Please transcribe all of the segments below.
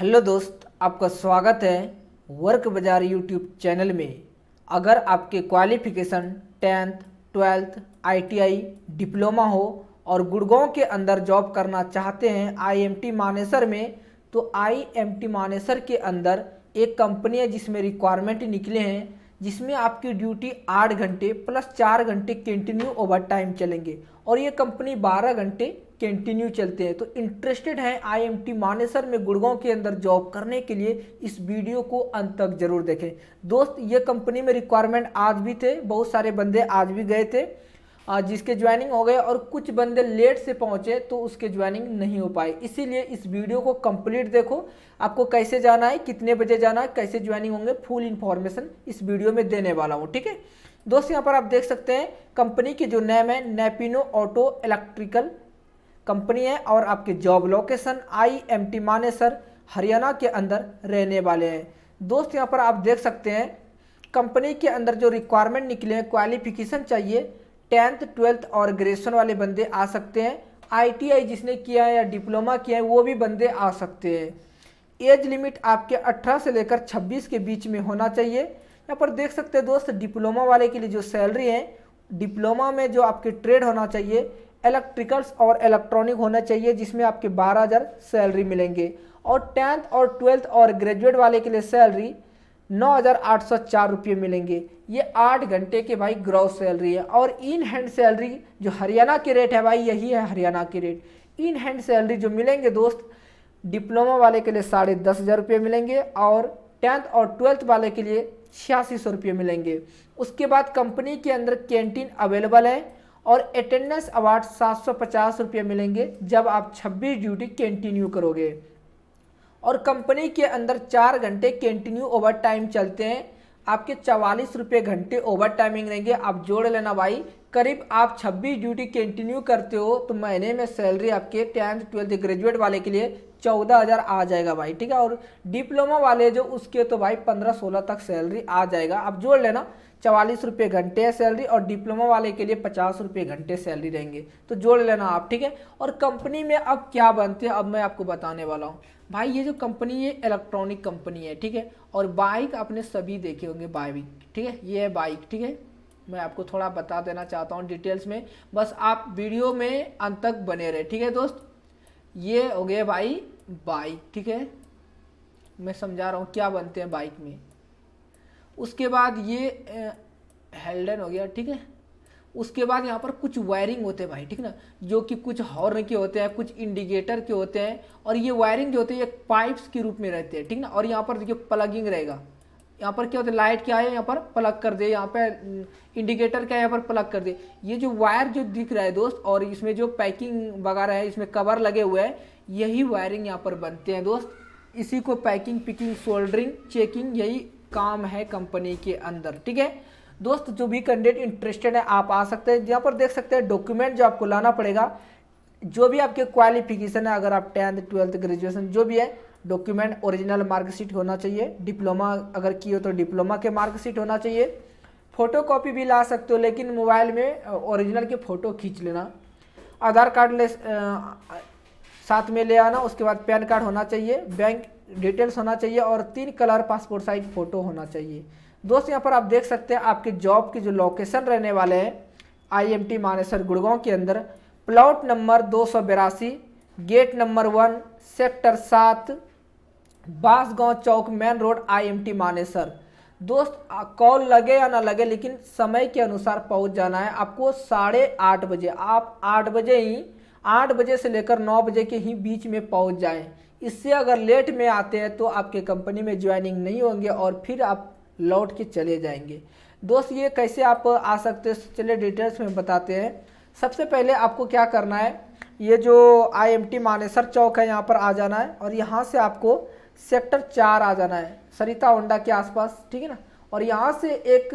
hello दोस्त आपका स्वागत है वर्क बाज़ार यूट्यूब चैनल में अगर आपके qualification tenth twelfth ITI diploma हो और गुड़गांव के अंदर जॉब करना चाहते हैं आईएमटी मानेसर में तो आईएमटी मानेसर के अंदर एक कंपनी है जिसमें रिक्वायरमेंट निकले हैं जिसमें आपकी ड्यूटी आठ घंटे प्लस चार घंटे कंटिन्यू ओवर टाइम चलेंगे और ये कंपनी बारह घंटे कंटिन्यू चलते हैं तो इंटरेस्टेड हैं आईएमटी मानेसर में गुड़गांव के अंदर जॉब करने के लिए इस वीडियो को अंत तक जरूर देखें दोस्त ये कंपनी में रिक्वायरमेंट आज भी थे बहुत सारे बंदे आज भी गए थे जिसके ज्वाइनिंग हो गए और कुछ बंदे लेट से पहुंचे तो उसके ज्वाइनिंग नहीं हो पाए इसीलिए इस वीडियो को कंप्लीट देखो आपको कैसे जाना है कितने बजे जाना है कैसे ज्वाइनिंग होंगे फुल इन्फॉर्मेशन इस वीडियो में देने वाला हूँ ठीक है दोस्त यहाँ पर आप देख सकते हैं कंपनी के जो नेम है नेपिनो ऑटो इलेक्ट्रिकल कंपनी है और आपके job location I M T Manesar Haryana के अंदर रहने वाले हैं दोस्त यहाँ पर आप देख सकते हैं कंपनी के अंदर जो रिक्वायरमेंट निकले हैं क्वालिफिकेशन चाहिए टेंथ ट्वेल्थ और ग्रेजुएशन वाले बंदे आ सकते हैं आईटीआई जिसने किया है या डिप्लोमा किया है वो भी बंदे आ सकते हैं एज लिमिट आपके 18 से लेकर 26 के बीच में होना चाहिए यहाँ पर देख सकते हैं दोस्त डिप्लोमा वाले के लिए जो सैलरी है डिप्लोमा में जो आपके ट्रेड होना चाहिए इलेक्ट्रिकल्स और इलेक्ट्रॉनिक होना चाहिए जिसमें आपके बारह हज़ार सैलरी मिलेंगे और टेंथ और ट्वेल्थ और ग्रेजुएट वाले के लिए सैलरी नौ हज़ार आठ सौ चार रुपये मिलेंगे ये आठ घंटे के भाई ग्रॉस सैलरी है और इन हैंड सैलरी जो हरियाणा के रेट है भाई यही है हरियाणा के रेट इन हैंड सैलरी जो मिलेंगे दोस्त डिप्लोमा वाले के लिए साढ़े दस हज़ार रुपये मिलेंगे और टेंथ और ट्वेल्थ वाले के लिए छियासी सौ रुपये मिलेंगे उसके बाद कंपनी के अंदर कैंटीन अवेलेबल है और अटेंडेंस अवार्ड सात सौ पचास रुपये मिलेंगे जब आप छब्बीस ड्यूटी कंटिन्यू करोगे और कंपनी के अंदर चार घंटे कंटिन्यू ओवर टाइम चलते हैं आपके चवालीस रुपये घंटे ओवर टाइमिंग रहेंगे आप जोड़ लेना भाई करीब आप 26 ड्यूटी कंटिन्यू करते हो तो महीने में सैलरी आपके टेंथ ट्वेल्थ ग्रेजुएट वाले के लिए चौदह हज़ार आ जाएगा भाई ठीक है और डिप्लोमा वाले जो उसके तो भाई पंद्रह सोलह तक सैलरी आ जाएगा आप जोड़ लेना चवालीस रुपये घंटे है सैलरी और डिप्लोमा वाले के लिए पचास रुपये घंटे सैलरी रहेंगे तो जोड़ लेना आप ठीक है और कंपनी में अब क्या बनते हैं अब मैं आपको बताने वाला हूँ भाई ये जो कंपनी है इलेक्ट्रॉनिक कंपनी है ठीक है और बाइक आपने सभी देखे होंगे बाइक ठीक है ये है बाइक ठीक है मैं आपको थोड़ा बता देना चाहता हूँ डिटेल्स में बस आप वीडियो में अंत तक बने रहे ठीक है दोस्त ये हो गया भाई बाइक ठीक है मैं समझा रहा हूँ क्या बनते हैं बाइक में उसके बाद ये हेल्डन हो गया ठीक है उसके बाद यहाँ पर कुछ वायरिंग होते हैं भाई ठीक ना जो कि कुछ हॉर्न के होते हैं कुछ इंडिकेटर के होते हैं और ये वायरिंग जो होते हैं ये पाइप्स के रूप में रहते हैं ठीक ना और यहाँ पर देखिए प्लगिंग रहेगा यहाँ पर क्या होता है लाइट क्या है यहाँ पर प्लग कर दे यहाँ पर इंडिकेटर क्या है यहाँ पर प्लग कर दे ये जो वायर जो दिख रहा है दोस्त और इसमें जो पैकिंग वगैरह है इसमें कवर लगे हुए हैं यही वायरिंग यहाँ पर बनते हैं दोस्त इसी को पैकिंग पिकिंग सोल्डरिंग चेकिंग यही काम है कंपनी के अंदर ठीक है दोस्त जो भी कैंडिडेट इंटरेस्टेड है आप आ सकते हैं यहाँ पर देख सकते हैं डॉक्यूमेंट जो आपको लाना पड़ेगा जो भी आपके क्वालिफिकेशन है अगर आप टेंथ ट्वेल्थ ग्रेजुएशन जो भी है डॉक्यूमेंट ओरिजिनल मार्कशीट होना चाहिए डिप्लोमा अगर की हो तो डिप्लोमा के मार्कशीट होना चाहिए फ़ोटो कॉपी भी ला सकते हो लेकिन मोबाइल में ओरिजिनल के फ़ोटो खींच लेना आधार कार्ड ले साथ में ले आना उसके बाद पैन कार्ड होना चाहिए बैंक डिटेल्स होना चाहिए और तीन कलर पासपोर्ट साइज फ़ोटो होना चाहिए दोस्त यहाँ पर आप देख सकते हैं आपके जॉब की जो लोकेशन रहने वाले हैं आईएमटी मानेसर गुड़गांव के अंदर प्लॉट नंबर दो गेट नंबर वन सेक्टर सात Bansgaon Chowk main road IMT Manesar दोस्त कॉल लगे या ना लगे लेकिन समय के अनुसार पहुंच जाना है आपको साढ़े आठ बजे आप आठ बजे ही आठ बजे से लेकर नौ बजे के ही बीच में पहुंच जाएं इससे अगर लेट में आते हैं तो आपके कंपनी में ज्वाइनिंग नहीं होंगे और फिर आप लौट के चले जाएंगे दोस्त ये कैसे आप आ सकते हैं चलिए डिटेल्स में बताते हैं सबसे पहले आपको क्या करना है ये जो आईएमटी मानेसर चौक है यहाँ पर आ जाना है और यहाँ से आपको सेक्टर चार आ जाना है सरिता होंडा के आसपास ठीक है ना और यहाँ से एक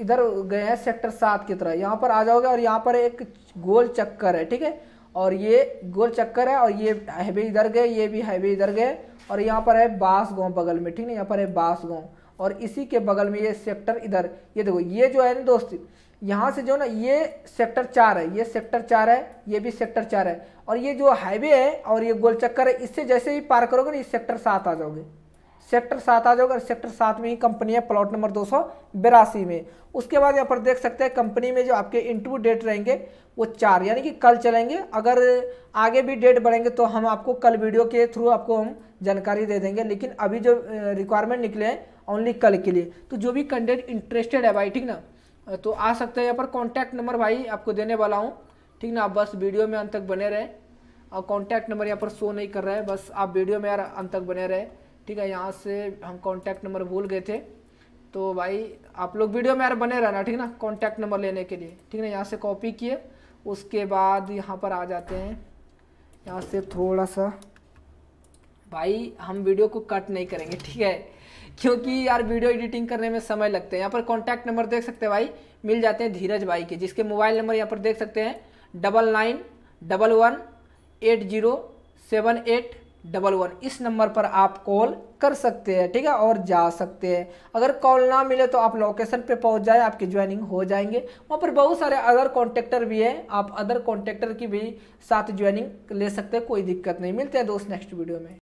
इधर गए हैं सेक्टर सात की तरह यहाँ पर आ जाओगे और यहाँ पर एक गोल चक्कर है ठीक है और ये गोल चक्कर है और ये हाईवे इधर गए ये भी हाईवे इधर गए और यहाँ पर है बास गाँव बगल में ठीक है यहाँ पर है बास गाँव और इसी के बगल में ये सेक्टर इधर ये देखो ये जो है ना दोस्त यहाँ से जो ना ये सेक्टर चार है ये सेक्टर चार है ये भी सेक्टर चार है और ये जो हाईवे है और ये गोल चक्कर है इससे जैसे ही पार करोगे ना ये सेक्टर सात आ जाओगे सेक्टर सात आ जाओगे और सेक्टर सात में ही कंपनी है प्लॉट नंबर दो में उसके बाद यहाँ पर देख सकते हैं कंपनी में जो आपके इंटरव्यू डेट रहेंगे वो चार यानी कि कल चलेंगे अगर आगे भी डेट बढ़ेंगे तो हम आपको कल वीडियो के थ्रू आपको हम जानकारी दे देंगे लेकिन अभी जो रिक्वायरमेंट निकले हैं ओनली कल के लिए तो जो भी कैंडिडेट इंटरेस्टेड है भाई ठीक ना तो आ सकते हैं यहाँ पर कॉन्टैक्ट नंबर भाई आपको देने वाला हूँ ठीक ना आप बस वीडियो में अंत तक बने रहे और कॉन्टैक्ट नंबर यहाँ पर शो नहीं कर रहा है बस आप वीडियो में यार अंत तक बने रहे ठीक है यहाँ से हम कॉन्टैक्ट नंबर भूल गए थे तो भाई आप लोग वीडियो में यार बने रहना ठीक ना कॉन्टैक्ट नंबर लेने के लिए ठीक ना यहाँ से कॉपी किए उसके बाद यहाँ पर आ जाते हैं यहाँ से थोड़ा सा भाई हम वीडियो को कट नहीं करेंगे ठीक है क्योंकि यार वीडियो एडिटिंग करने में समय लगते हैं यहाँ पर कॉन्टैक्ट नंबर देख सकते हैं भाई मिल जाते हैं धीरज भाई के जिसके मोबाइल नंबर यहाँ पर देख सकते हैं double nine double one eight zero seven eight double one इस नंबर पर आप कॉल कर सकते हैं ठीक है और जा सकते हैं अगर कॉल ना मिले तो आप लोकेशन पे पहुंच जाए आपकी ज्वाइनिंग हो जाएंगे वहाँ पर बहुत सारे अदर कॉन्टेक्टर भी हैं आप अदर कॉन्टेक्टर की भी साथ ज्वाइनिंग ले सकते हैं कोई दिक्कत नहीं मिलते हैं दोस्त नेक्स्ट वीडियो में